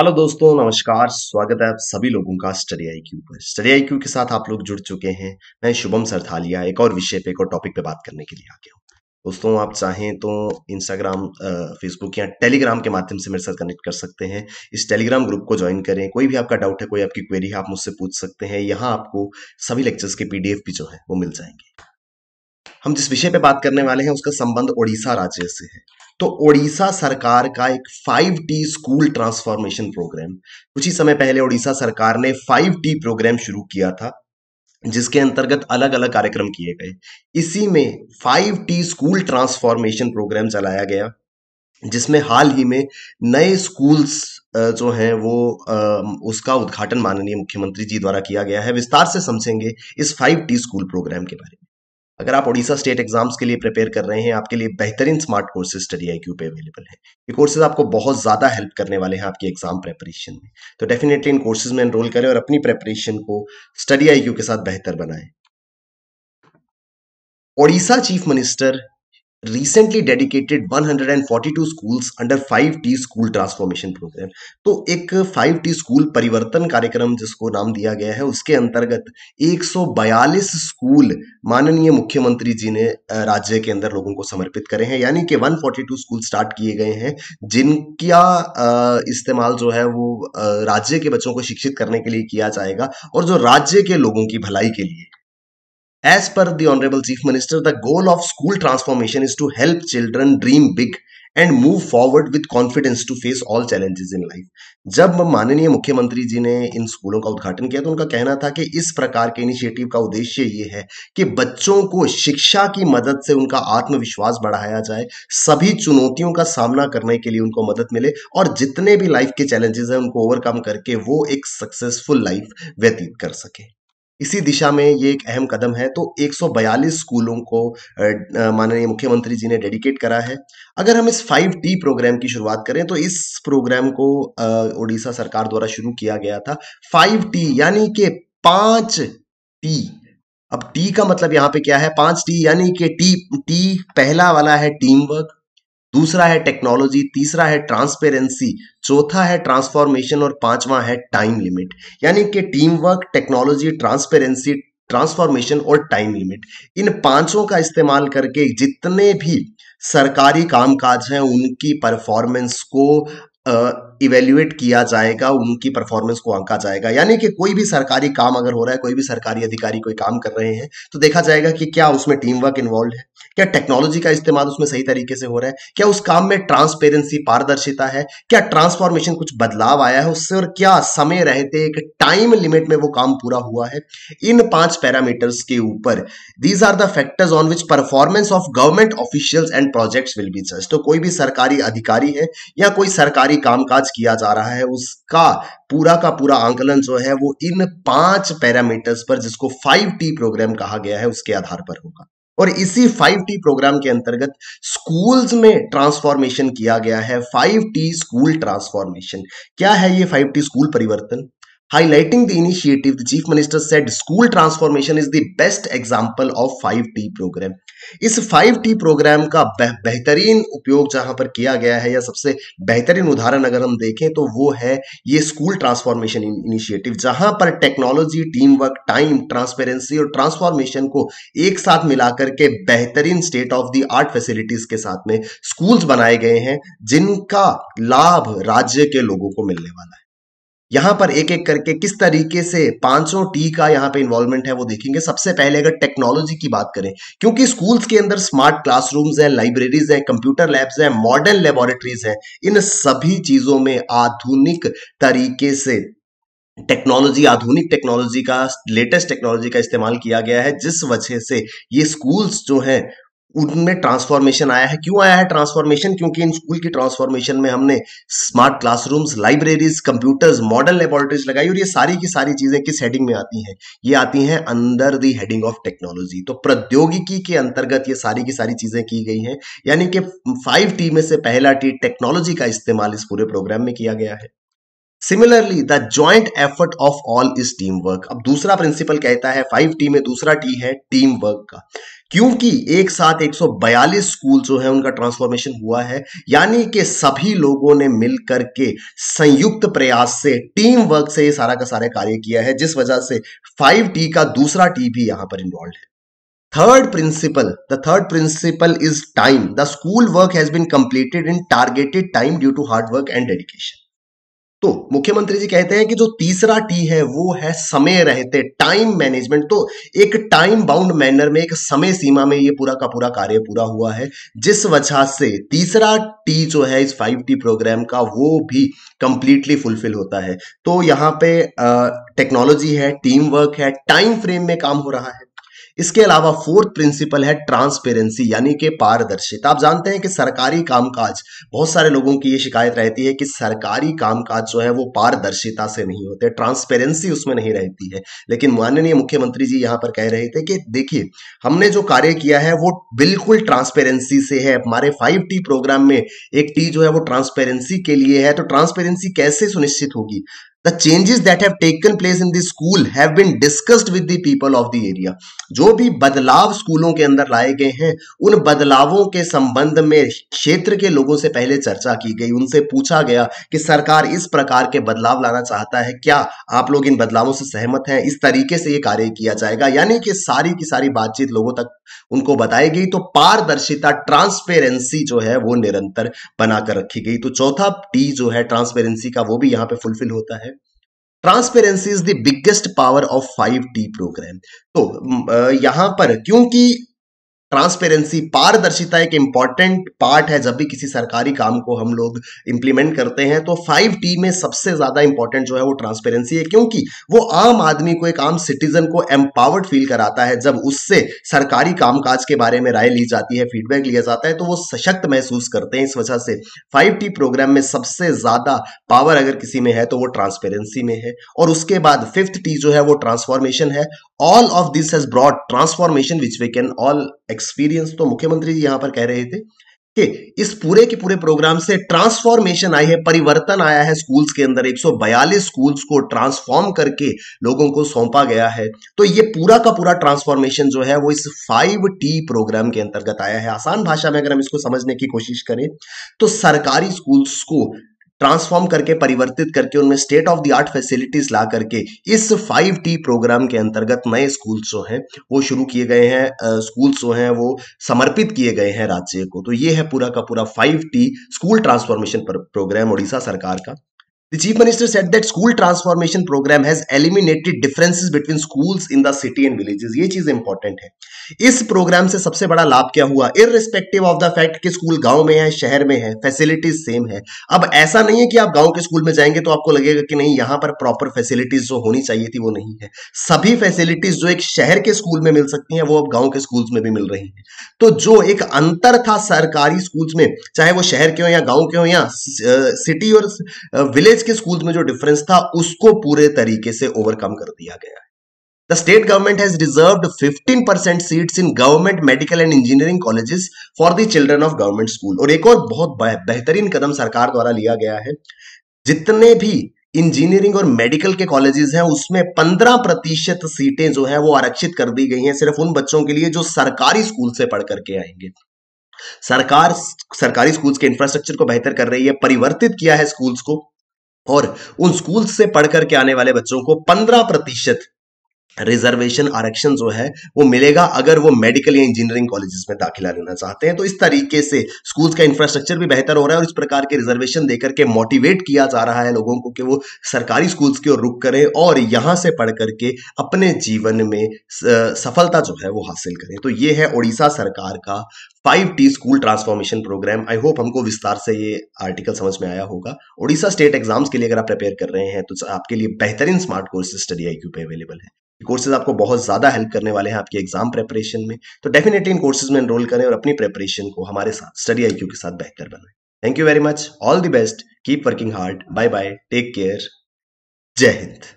Hello दोस्तों नमस्कार स्वागत है आप सभी लोगों का स्टडी आई क्यू पर स्टडी आई क्यू के साथ आप लोग जुड़ चुके हैं मैं शुभम सरथालिया एक और विषय पे एक और टॉपिक पे बात करने के लिए आ गया हूँ दोस्तों आप चाहें तो इंस्टाग्राम फेसबुक या टेलीग्राम के माध्यम से मेरे साथ कनेक्ट कर सकते हैं इस टेलीग्राम ग्रुप को ज्वाइन करें कोई भी आपका डाउट है कोई आपकी क्वेरी है आप मुझसे पूछ सकते हैं यहाँ आपको सभी लेक्चर्स के पीडीएफ भी जो है वो मिल जाएंगे हम जिस विषय पे बात करने वाले हैं उसका संबंध ओडिशा राज्य से है तो ओडिशा सरकार का एक five T school transformation programme कुछ ही समय पहले ओडिशा सरकार ने फाइव टी प्रोग्राम शुरू किया था जिसके अंतर्गत अलग अलग कार्यक्रम किए गए इसी में five T school transformation programme चलाया गया जिसमें हाल ही में नए स्कूल्स जो हैं वो उसका उद्घाटन माननीय मुख्यमंत्री जी द्वारा किया गया है विस्तार से समझेंगे इस फाइव टी स्कूल प्रोग्राम के बारे में अगर आप ओडिशा स्टेट एग्जाम्स के लिए प्रिपेयर कर रहे हैं आपके लिए बेहतरीन स्मार्ट कोर्सेज स्टडी आई पे अवेलेबल है ये कोर्सेज आपको बहुत ज़्यादा हेल्प करने वाले हैं आपकी एग्जाम प्रेपरेशन में तो डेफिनेटली इन कोर्सेज में एनरोल करें और अपनी प्रेपरेशन को स्टडी आई के साथ बेहतर बनाएं Odisha chief minister recently dedicated 142 schools under 5T school transformation program. तो एक 5T school परिवर्तन कार्यक्रम जिसको नाम दिया गया है उसके अंतर्गत 142 school माननीय मुख्यमंत्री जी ने राज्य के अंदर लोगों को समर्पित करे हैं यानी कि 142 school स्टार्ट किए गए हैं जिनका इस्तेमाल जो है वो राज्य के बच्चों को शिक्षित करने के लिए किया जाएगा और जो राज्य के लोगों की भलाई के लिए As per the Honorable Chief Minister, the goal of school transformation is to help children dream big and move forward with confidence to face all challenges in life जब माननीय मुख्यमंत्री जी ने इन स्कूलों का उद्घाटन किया तो उनका कहना था कि इस प्रकार के इनिशिएटिव का उद्देश्य ये है कि बच्चों को शिक्षा की मदद से उनका आत्मविश्वास बढ़ाया जाए सभी चुनौतियों का सामना करने के लिए उनको मदद मिले और जितने भी लाइफ के चैलेंजेस हैं उनको ओवरकम करके वो एक सक्सेसफुल लाइफ व्यतीत कर सके इसी दिशा में ये एक अहम कदम है तो 142 स्कूलों को माननीय मुख्यमंत्री जी ने डेडिकेट करा है अगर हम इस 5T प्रोग्राम की शुरुआत करें तो इस प्रोग्राम को ओडिशा सरकार द्वारा शुरू किया गया था 5T यानी कि पांच टी अब टी का मतलब यहाँ पे क्या है पांच टी यानी कि टी टी पहला वाला है टीम वर्क दूसरा है टेक्नोलॉजी तीसरा है ट्रांसपेरेंसी चौथा है ट्रांसफॉर्मेशन और पांचवा है टाइम लिमिट यानी कि team work technology transparency transformation और टाइम लिमिट इन पांचों का इस्तेमाल करके जितने भी सरकारी कामकाज हैं उनकी परफॉर्मेंस को इवेल्युएट किया जाएगा उनकी परफॉर्मेंस को आंका जाएगा यानी कि कोई भी सरकारी काम अगर हो रहा है कोई भी सरकारी अधिकारी कोई काम कर रहे हैं तो देखा जाएगा कि क्या उसमें टीम वर्क इन्वॉल्व है क्या टेक्नोलॉजी का इस्तेमाल उसमें सही तरीके से हो रहा है क्या उस काम में ट्रांसपेरेंसी पारदर्शिता है क्या ट्रांसफॉर्मेशन कुछ बदलाव आया है उससे और क्या समय रहते एक टाइम लिमिट में वो काम पूरा हुआ है इन पांच पैरामीटर्स के ऊपर these are the factors on which performance of government officials and projects will be just तो कोई भी सरकारी अधिकारी है या कोई सरकारी कामकाज किया जा रहा है उसका पूरा का पूरा आंकलन जो है वो इन पांच पैरामीटर्स पर जिसको फाइव टी प्रोग्राम कहा गया है उसके आधार पर होगा और इसी 5T प्रोग्राम के अंतर्गत स्कूल्स में ट्रांसफॉर्मेशन किया गया है 5T स्कूल ट्रांसफॉर्मेशन क्या है ये 5T स्कूल परिवर्तन Highlighting the initiative, the Chief Minister said school transformation is the best example of 5T program. इस 5T प्रोग्राम का बेहतरीन उपयोग जहां पर किया गया है या सबसे बेहतरीन उदाहरण अगर हम देखें तो वो है ये स्कूल ट्रांसफॉर्मेशन इनिशिएटिव जहां पर technology team work time transparency और ट्रांसफॉर्मेशन को एक साथ मिलाकर के बेहतरीन state of the art facilities के साथ में स्कूल्स बनाए गए हैं जिनका लाभ राज्य के लोगों को मिलने वाला है यहां पर एक एक करके किस तरीके से पांचों टी का यहां पे इन्वॉल्वमेंट है वो देखेंगे सबसे पहले अगर टेक्नोलॉजी की बात करें क्योंकि स्कूल्स के अंदर स्मार्ट क्लासरूम्स हैं लाइब्रेरीज हैं कंप्यूटर लैब्स हैं मॉडर्न लेबोरेटरीज हैं इन सभी चीजों में आधुनिक तरीके से टेक्नोलॉजी आधुनिक टेक्नोलॉजी का लेटेस्ट टेक्नोलॉजी का इस्तेमाल किया गया है जिस वजह से ये स्कूल्स जो हैं उनमें ट्रांसफॉर्मेशन आया है क्यों आया है ट्रांसफॉर्मेशन क्योंकि इन स्कूल की ट्रांसफॉर्मेशन में हमने smart classrooms libraries computers model laboratories लगाई और ये सारी की सारी चीजें किस हेडिंग में आती हैं ये आती हैं अंदर दी हेडिंग ऑफ टेक्नोलॉजी तो प्रौद्योगिकी के अंतर्गत ये सारी की सारी चीजें की गई हैं यानी कि फाइव टी में से पहला टी टेक्नोलॉजी का इस्तेमाल इस पूरे प्रोग्राम में किया गया है similarly the joint effort of all is team work अब दूसरा प्रिंसिपल कहता है फाइव टी में दूसरा टी है टीम वर्क का क्योंकि एक साथ 142 स्कूल जो है उनका ट्रांसफॉर्मेशन हुआ है यानी कि सभी लोगों ने मिलकर के संयुक्त प्रयास से टीम वर्क से ये सारा का सारा कार्य किया है जिस वजह से फाइव टी का दूसरा टी भी यहां पर इन्वॉल्व है third principle the third principle is time the school work has been completed in targeted time due to hard work and dedication तो मुख्यमंत्री जी कहते हैं कि जो तीसरा टी है वो है समय रहते टाइम मैनेजमेंट तो एक टाइम बाउंड मैनर में एक समय सीमा में ये पूरा का पूरा कार्य पूरा हुआ है जिस वजह से तीसरा टी जो है इस फाइव टी प्रोग्राम का वो भी कंप्लीटली फुलफिल होता है तो यहाँ पे टेक्नोलॉजी है टीम वर्क है टाइम फ्रेम में काम हो रहा है इसके अलावा फोर्थ प्रिंसिपल है ट्रांसपेरेंसी यानी कि पारदर्शिता आप जानते हैं कि सरकारी कामकाज बहुत सारे लोगों की ये शिकायत रहती है कि सरकारी कामकाज जो है वो पारदर्शिता से नहीं होते ट्रांसपेरेंसी उसमें नहीं रहती है लेकिन माननीय मुख्यमंत्री जी यहां पर कह रहे थे कि देखिए हमने जो कार्य किया है वो बिल्कुल ट्रांसपेरेंसी से है हमारे फाइव टी प्रोग्राम में एक टी जो है वो ट्रांसपेरेंसी के लिए है तो ट्रांसपेरेंसी कैसे सुनिश्चित होगी the changes that have taken place in the school have been discussed with the people of the area जो भी बदलाव स्कूलों के अंदर लाए गए हैं उन बदलावों के संबंध में क्षेत्र के लोगों से पहले चर्चा की गई उनसे पूछा गया कि सरकार इस प्रकार के बदलाव लाना चाहता है क्या आप लोग इन बदलावों से सहमत हैं इस तरीके से ये कार्य किया जाएगा यानी कि सारी की सारी बातचीत लोगों तक उनको बताई गई तो पारदर्शिता ट्रांसपेरेंसी जो है वो निरंतर बनाकर रखी गई तो चौथा टी जो है ट्रांसपेरेंसी का वो भी यहाँ पे फुलफिल होता है transparency is the biggest power of 5T programme तो यहां पर क्योंकि ट्रांसपेरेंसी पारदर्शिता एक इंपॉर्टेंट पार्ट है जब भी किसी सरकारी काम को हम लोग इंप्लीमेंट करते हैं तो फाइव टी में सबसे ज्यादा इंपॉर्टेंट जो है वो ट्रांसपेरेंसी है क्योंकि वो आम आदमी को एक आम सिटीजन को एम्पावर्ड फील कराता है जब उससे सरकारी कामकाज के बारे में राय ली जाती है फीडबैक लिया जाता है तो वो सशक्त महसूस करते हैं इस वजह से फाइव टी प्रोग्राम में सबसे ज्यादा पावर अगर किसी में है तो वो ट्रांसपेरेंसी में है और उसके बाद फिफ्थ टी जो है वो ट्रांसफॉर्मेशन है all of this has broad transformation which we can all experience तो मुख्यमंत्री जी यहां पर कह रहे थे कि इस पूरे के पूरे प्रोग्राम से ट्रांसफॉर्मेशन आई है परिवर्तन आया है स्कूल्स के अंदर 142 स्कूल्स को ट्रांसफॉर्म करके लोगों को सौंपा गया है तो ये पूरा का पूरा ट्रांसफॉर्मेशन जो है वो इस 5T प्रोग्राम के अंतर्गत आया है आसान भाषा में अगर हम इसको समझने की कोशिश करें तो सरकारी स्कूल्स को ट्रांसफॉर्म करके परिवर्तित करके उनमें state of the art facilities ला करके इस फाइव टी प्रोग्राम के अंतर्गत नए स्कूल्स जो हैं वो शुरू किए गए हैं स्कूल्स जो हैं वो समर्पित किए गए हैं राज्य को तो ये है पूरा का पूरा five T school transformation programme Orissa सरकार का The chief minister said that school transformation program has eliminated differences between schools in the city and villages. ये चीज important है इस program से सबसे बड़ा लाभ क्या हुआ Irrespective of the fact कि school गांव में है शहर में है facilities same है अब ऐसा नहीं है कि आप गांव के school में जाएंगे तो आपको लगेगा कि नहीं यहाँ पर proper facilities जो होनी चाहिए थी वो नहीं है सभी facilities जो एक शहर के school में मिल सकती हैं वो अब गाँव के schools में भी मिल रही है तो जो एक अंतर था सरकारी schools में चाहे वो शहर के हो या गाँव के हो या सिटी और विलेज अंग्रेज के स्कूल में जो डिफरेंस था उसको पूरे तरीके से ओवरकम कर दिया गया है state government has reserve reserved percent seat in government medical and engineering colleges for the children of government school और एक और बहुत बेहतरीन कदम सरकार द्वारा लिया गया है जितने भी इंजीनियरिंग और मेडिकल के कॉलेजेस हैं उसमें पंद्रह प्रतिशत सीटें जो है वो आरक्षित कर दी गई हैं सिर्फ उन बच्चों के लिए जो सरकारी स्कूल से पढ़ करके आएंगे सरकार सरकारी स्कूल्स के इंफ्रास्ट्रक्चर को बेहतर कर रही है परिवर्तित किया है स्कूल्स को और उन स्कूल से पढ़ करके आने वाले बच्चों को पंद्रह प्रतिशत रिजर्वेशन आरक्षण जो है वो मिलेगा अगर वो मेडिकल या इंजीनियरिंग कॉलेजेस में दाखिला लेना चाहते हैं तो इस तरीके से स्कूल्स का इंफ्रास्ट्रक्चर भी बेहतर हो रहा है और इस प्रकार के रिजर्वेशन देकर के मोटिवेट किया जा रहा है लोगों को कि वो सरकारी स्कूल्स की ओर रुख करें और यहाँ से पढ़ करके अपने जीवन में सफलता जो है वो हासिल करें तो ये है उड़ीसा सरकार का five T school transformation programme I hope हमको विस्तार से ये आर्टिकल समझ में आया होगा ओडिशा स्टेट एग्जाम्स के लिए अगर आप प्रिपेयर कर रहे हैं तो आपके लिए बेहतरीन स्मार्ट कोर्सेज स्टडी आई पे अवेलेबल है कोर्सेज आपको बहुत ज़्यादा हेल्प करने वाले हैं आपके एग्जाम प्रेपरेशन में तो डेफिनेटली इन कोर्सेज में एनरोल करें और अपनी प्रेपरेशन को हमारे साथ स्टडी आई के साथ बेहतर बनाएं thank you very much all the best keep working hard bye bye take care जय हिंद